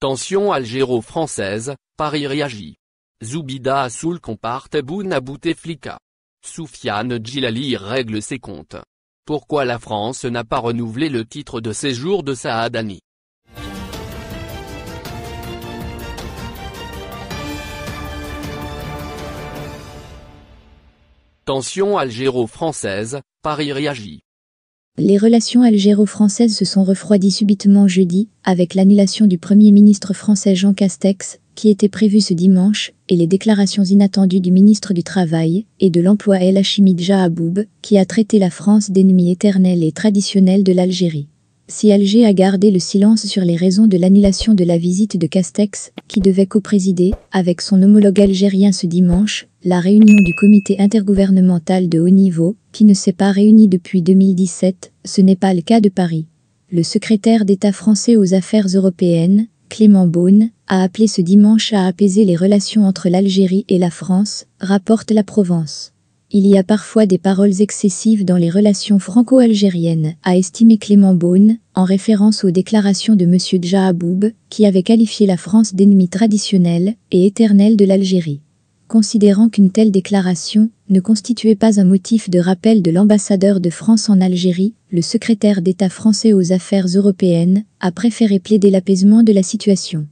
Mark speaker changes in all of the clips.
Speaker 1: Tension algéro-française, Paris réagit. Zoubida Assoul compare Tebboune à Bouteflika. Soufiane Djilali règle ses comptes. Pourquoi la France n'a pas renouvelé le titre de séjour de Saadani Tension algéro-française, Paris réagit. Les relations algéro-françaises se sont refroidies subitement jeudi, avec l'annulation du Premier ministre français Jean Castex, qui était prévu ce dimanche, et les déclarations inattendues du ministre du Travail et de l'Emploi El Hachimid Aboub, qui a traité la France d'ennemi éternel et traditionnel de l'Algérie. Si Alger a gardé le silence sur les raisons de l'annulation de la visite de Castex, qui devait coprésider, avec son homologue algérien ce dimanche, la réunion du comité intergouvernemental de haut niveau, qui ne s'est pas réuni depuis 2017, ce n'est pas le cas de Paris. Le secrétaire d'État français aux affaires européennes, Clément Beaune, a appelé ce dimanche à apaiser les relations entre l'Algérie et la France, rapporte la Provence. Il y a parfois des paroles excessives dans les relations franco-algériennes, a estimé Clément Beaune, en référence aux déclarations de M. Djaaboub, qui avait qualifié la France d'ennemi traditionnel et éternel de l'Algérie. Considérant qu'une telle déclaration ne constituait pas un motif de rappel de l'ambassadeur de France en Algérie, le secrétaire d'État français aux affaires européennes a préféré plaider l'apaisement de la situation.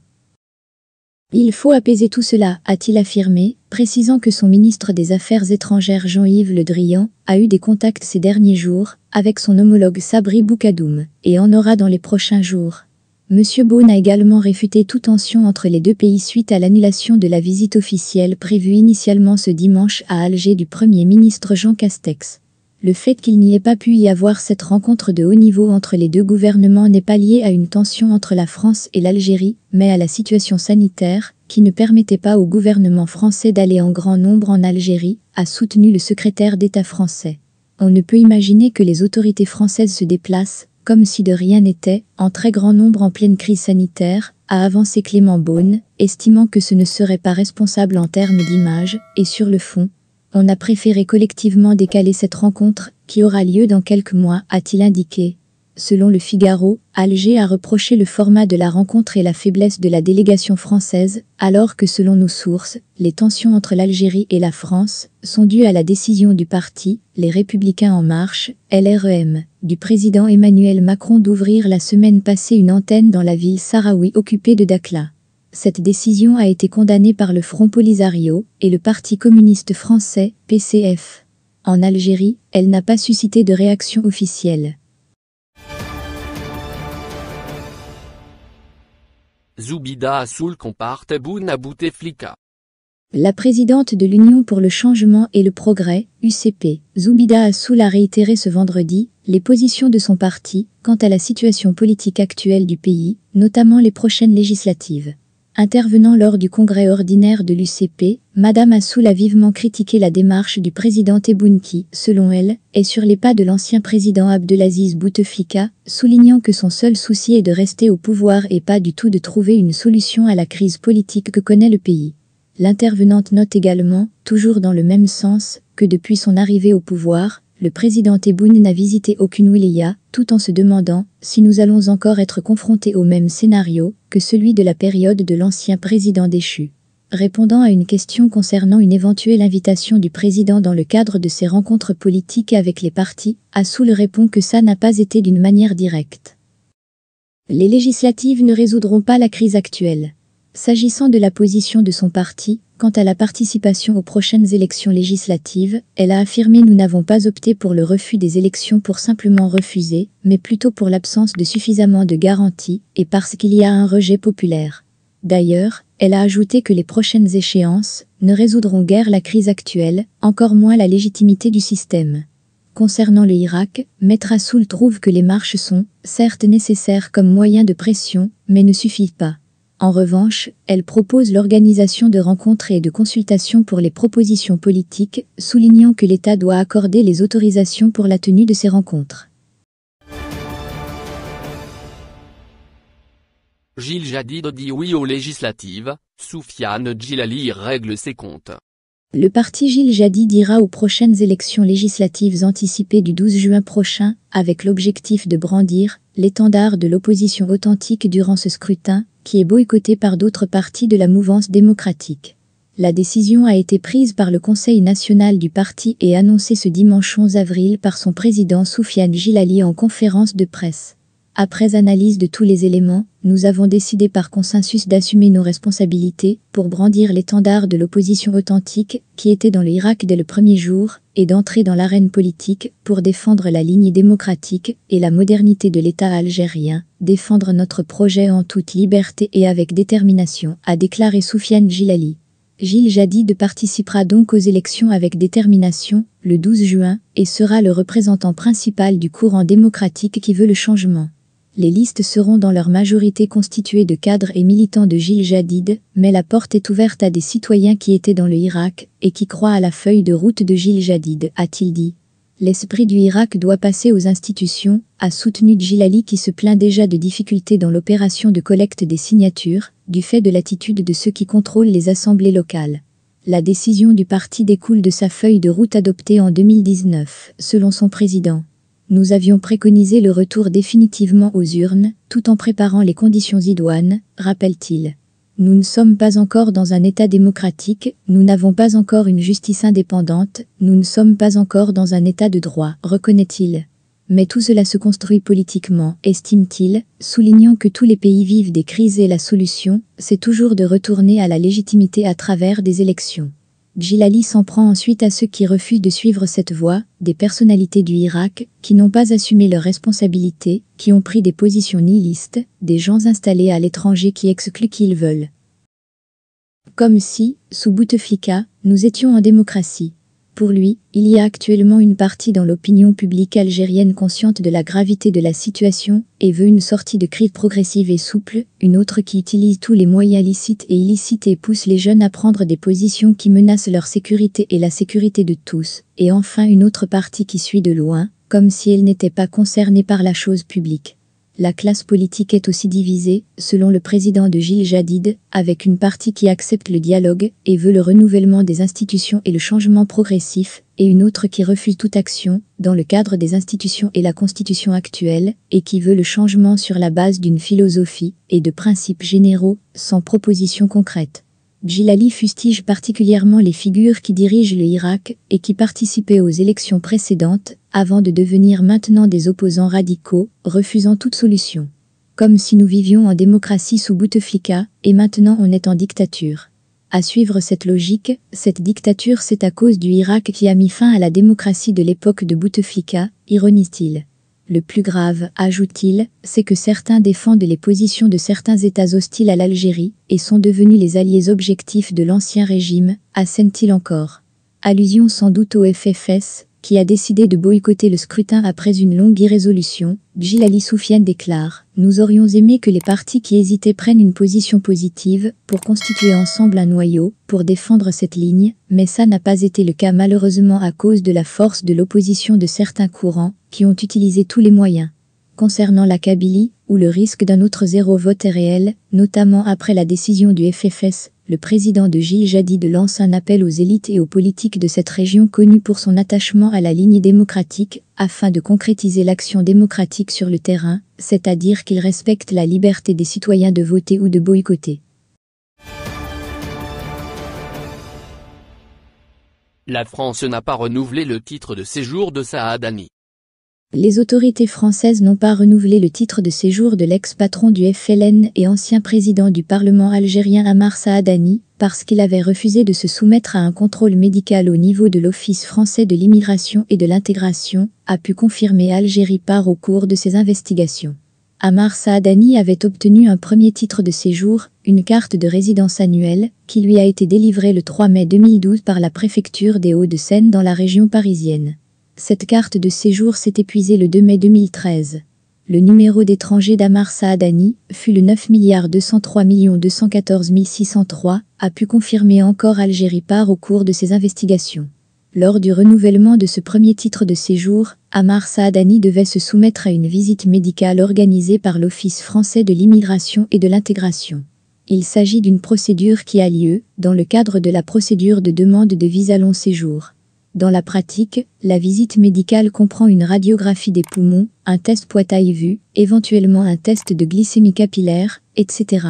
Speaker 1: Il faut apaiser tout cela, a-t-il affirmé, précisant que son ministre des Affaires étrangères Jean-Yves Le Drian a eu des contacts ces derniers jours avec son homologue Sabri Boukadoum et en aura dans les prochains jours. M. Beaune a également réfuté toute tension entre les deux pays suite à l'annulation de la visite officielle prévue initialement ce dimanche à Alger du Premier ministre Jean Castex. Le fait qu'il n'y ait pas pu y avoir cette rencontre de haut niveau entre les deux gouvernements n'est pas lié à une tension entre la France et l'Algérie, mais à la situation sanitaire, qui ne permettait pas au gouvernement français d'aller en grand nombre en Algérie, a soutenu le secrétaire d'État français. On ne peut imaginer que les autorités françaises se déplacent, comme si de rien n'était, en très grand nombre en pleine crise sanitaire, a avancé Clément Beaune, estimant que ce ne serait pas responsable en termes d'image, et sur le fond, on a préféré collectivement décaler cette rencontre, qui aura lieu dans quelques mois, a-t-il indiqué. Selon le Figaro, Alger a reproché le format de la rencontre et la faiblesse de la délégation française, alors que selon nos sources, les tensions entre l'Algérie et la France sont dues à la décision du parti, les Républicains en marche, LREM, du président Emmanuel Macron d'ouvrir la semaine passée une antenne dans la ville sahraoui occupée de Dakhla. Cette décision a été condamnée par le Front Polisario et le Parti communiste français, PCF. En Algérie, elle n'a pas suscité de réaction officielle. Zoubida Assoul compare La présidente de l'Union pour le changement et le progrès, UCP, Zoubida Assoul a réitéré ce vendredi les positions de son parti quant à la situation politique actuelle du pays, notamment les prochaines législatives. Intervenant lors du congrès ordinaire de l'UCP, Madame Assoul a vivement critiqué la démarche du président Tebboune qui, selon elle, est sur les pas de l'ancien président Abdelaziz Bouteflika, soulignant que son seul souci est de rester au pouvoir et pas du tout de trouver une solution à la crise politique que connaît le pays. L'intervenante note également, toujours dans le même sens, que depuis son arrivée au pouvoir, le président Tebboune n'a visité aucune wilaya, tout en se demandant si nous allons encore être confrontés au même scénario, que celui de la période de l'ancien président déchu. Répondant à une question concernant une éventuelle invitation du président dans le cadre de ses rencontres politiques avec les partis, Assoul répond que ça n'a pas été d'une manière directe. Les législatives ne résoudront pas la crise actuelle. S'agissant de la position de son parti, quant à la participation aux prochaines élections législatives, elle a affirmé « Nous n'avons pas opté pour le refus des élections pour simplement refuser, mais plutôt pour l'absence de suffisamment de garanties et parce qu'il y a un rejet populaire. » D'ailleurs, elle a ajouté que les prochaines échéances ne résoudront guère la crise actuelle, encore moins la légitimité du système. Concernant le Irak, Maître Assoul trouve que les marches sont, certes nécessaires comme moyen de pression, mais ne suffisent pas. En revanche, elle propose l'organisation de rencontres et de consultations pour les propositions politiques, soulignant que l'État doit accorder les autorisations pour la tenue de ces rencontres. Gilles Jadid dit oui aux législatives, Soufiane Djilali règle ses comptes. Le parti Gilles Jadid ira aux prochaines élections législatives anticipées du 12 juin prochain, avec l'objectif de brandir l'étendard de l'opposition authentique durant ce scrutin, qui est boycotté par d'autres partis de la mouvance démocratique. La décision a été prise par le Conseil national du parti et annoncée ce dimanche 11 avril par son président Soufiane Gilali en conférence de presse. Après analyse de tous les éléments, nous avons décidé par consensus d'assumer nos responsabilités pour brandir l'étendard de l'opposition authentique qui était dans l'Irak dès le premier jour et d'entrer dans l'arène politique pour défendre la ligne démocratique et la modernité de l'État algérien, défendre notre projet en toute liberté et avec détermination, a déclaré Soufiane Gilali. Gilles Jadid participera donc aux élections avec détermination, le 12 juin, et sera le représentant principal du courant démocratique qui veut le changement les listes seront dans leur majorité constituées de cadres et militants de Gilles Jadid, mais la porte est ouverte à des citoyens qui étaient dans le Irak et qui croient à la feuille de route de Gilles Jadid, a-t-il dit. L'esprit du Irak doit passer aux institutions, a soutenu Djilali qui se plaint déjà de difficultés dans l'opération de collecte des signatures, du fait de l'attitude de ceux qui contrôlent les assemblées locales. La décision du parti découle de sa feuille de route adoptée en 2019, selon son président nous avions préconisé le retour définitivement aux urnes, tout en préparant les conditions idoines, rappelle-t-il. Nous ne sommes pas encore dans un État démocratique, nous n'avons pas encore une justice indépendante, nous ne sommes pas encore dans un État de droit, reconnaît-il. Mais tout cela se construit politiquement, estime-t-il, soulignant que tous les pays vivent des crises et la solution, c'est toujours de retourner à la légitimité à travers des élections. Gilali s'en prend ensuite à ceux qui refusent de suivre cette voie, des personnalités du Irak, qui n'ont pas assumé leurs responsabilités, qui ont pris des positions nihilistes, des gens installés à l'étranger qui excluent qui veulent. Comme si, sous Bouteflika, nous étions en démocratie. Pour lui, il y a actuellement une partie dans l'opinion publique algérienne consciente de la gravité de la situation et veut une sortie de crise progressive et souple, une autre qui utilise tous les moyens licites et illicites et pousse les jeunes à prendre des positions qui menacent leur sécurité et la sécurité de tous, et enfin une autre partie qui suit de loin, comme si elle n'était pas concernée par la chose publique. La classe politique est aussi divisée, selon le président de Gilles Jadid, avec une partie qui accepte le dialogue et veut le renouvellement des institutions et le changement progressif, et une autre qui refuse toute action, dans le cadre des institutions et la constitution actuelle, et qui veut le changement sur la base d'une philosophie et de principes généraux, sans proposition concrète. Djilali fustige particulièrement les figures qui dirigent le Irak et qui participaient aux élections précédentes avant de devenir maintenant des opposants radicaux, refusant toute solution. Comme si nous vivions en démocratie sous Bouteflika et maintenant on est en dictature. À suivre cette logique, cette dictature c'est à cause du Irak qui a mis fin à la démocratie de l'époque de Bouteflika, ironise-t-il. Le plus grave, ajoute-t-il, c'est que certains défendent les positions de certains États hostiles à l'Algérie et sont devenus les alliés objectifs de l'ancien régime, assène-t-il encore. Allusion sans doute au FFS, qui a décidé de boycotter le scrutin après une longue irrésolution, Djilali Soufiane déclare « Nous aurions aimé que les partis qui hésitaient prennent une position positive pour constituer ensemble un noyau, pour défendre cette ligne, mais ça n'a pas été le cas malheureusement à cause de la force de l'opposition de certains courants qui ont utilisé tous les moyens. Concernant la Kabylie, où le risque d'un autre zéro vote est réel, notamment après la décision du FFS, le président de Gilles Jadid lance un appel aux élites et aux politiques de cette région connue pour son attachement à la ligne démocratique, afin de concrétiser l'action démocratique sur le terrain, c'est-à-dire qu'ils respectent la liberté des citoyens de voter ou de boycotter. La France n'a pas renouvelé le titre de séjour de Saad les autorités françaises n'ont pas renouvelé le titre de séjour de l'ex-patron du FLN et ancien président du Parlement algérien Amar Saadani, parce qu'il avait refusé de se soumettre à un contrôle médical au niveau de l'Office français de l'immigration et de l'intégration, a pu confirmer Algérie par au cours de ses investigations. Amar Saadani avait obtenu un premier titre de séjour, une carte de résidence annuelle, qui lui a été délivrée le 3 mai 2012 par la préfecture des Hauts-de-Seine dans la région parisienne. Cette carte de séjour s'est épuisée le 2 mai 2013. Le numéro d'étranger d'Amar Saadani fut le 9 203 214 603, a pu confirmer encore Algérie par au cours de ses investigations. Lors du renouvellement de ce premier titre de séjour, Amar Saadani devait se soumettre à une visite médicale organisée par l'Office français de l'immigration et de l'intégration. Il s'agit d'une procédure qui a lieu dans le cadre de la procédure de demande de visa long séjour. Dans la pratique, la visite médicale comprend une radiographie des poumons, un test poids vu, vue éventuellement un test de glycémie capillaire, etc.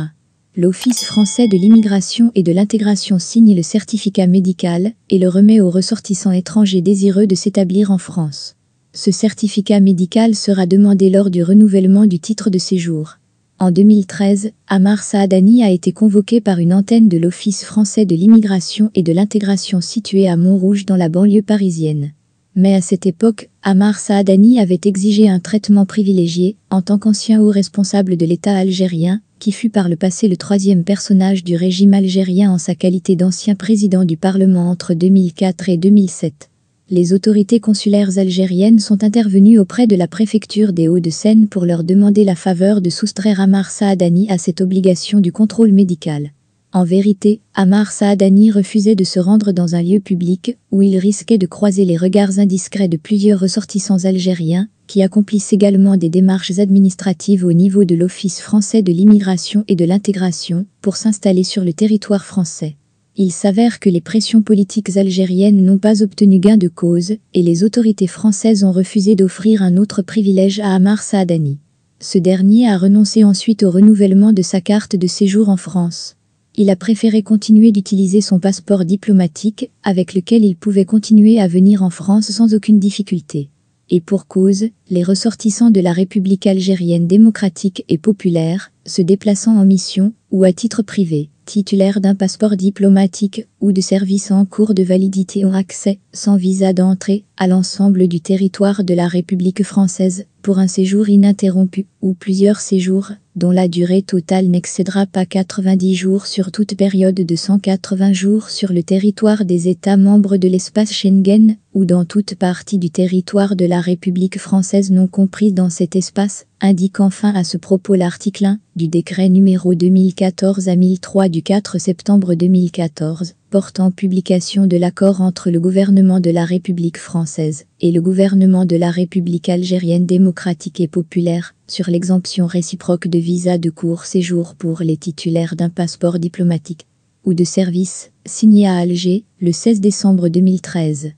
Speaker 1: L'Office français de l'immigration et de l'intégration signe le certificat médical et le remet aux ressortissants étrangers désireux de s'établir en France. Ce certificat médical sera demandé lors du renouvellement du titre de séjour. En 2013, Amar Saadani a été convoqué par une antenne de l'Office français de l'immigration et de l'intégration située à Montrouge dans la banlieue parisienne. Mais à cette époque, Amar Saadani avait exigé un traitement privilégié en tant qu'ancien haut responsable de l'État algérien, qui fut par le passé le troisième personnage du régime algérien en sa qualité d'ancien président du Parlement entre 2004 et 2007 les autorités consulaires algériennes sont intervenues auprès de la préfecture des Hauts-de-Seine pour leur demander la faveur de soustraire Amar Saadani à cette obligation du contrôle médical. En vérité, Amar Saadani refusait de se rendre dans un lieu public où il risquait de croiser les regards indiscrets de plusieurs ressortissants algériens qui accomplissent également des démarches administratives au niveau de l'Office français de l'immigration et de l'intégration pour s'installer sur le territoire français il s'avère que les pressions politiques algériennes n'ont pas obtenu gain de cause et les autorités françaises ont refusé d'offrir un autre privilège à Amar Saadani. Ce dernier a renoncé ensuite au renouvellement de sa carte de séjour en France. Il a préféré continuer d'utiliser son passeport diplomatique avec lequel il pouvait continuer à venir en France sans aucune difficulté. Et pour cause, les ressortissants de la République algérienne démocratique et populaire se déplaçant en mission ou à titre privé, titulaire d'un passeport diplomatique ou de service en cours de validité ont accès, sans visa d'entrée, à l'ensemble du territoire de la République française pour un séjour ininterrompu ou plusieurs séjours, dont la durée totale n'excédera pas 90 jours sur toute période de 180 jours sur le territoire des États membres de l'espace Schengen ou dans toute partie du territoire de la République française non comprise dans cet espace, indique enfin à ce propos l'article 1 du décret numéro 2014 à 1003 du 4 septembre 2014 portant publication de l'accord entre le gouvernement de la République française et le gouvernement de la République algérienne démocratique et populaire sur l'exemption réciproque de visa de court séjour pour les titulaires d'un passeport diplomatique ou de service, signé à Alger le 16 décembre 2013.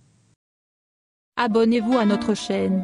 Speaker 1: Abonnez-vous à notre chaîne.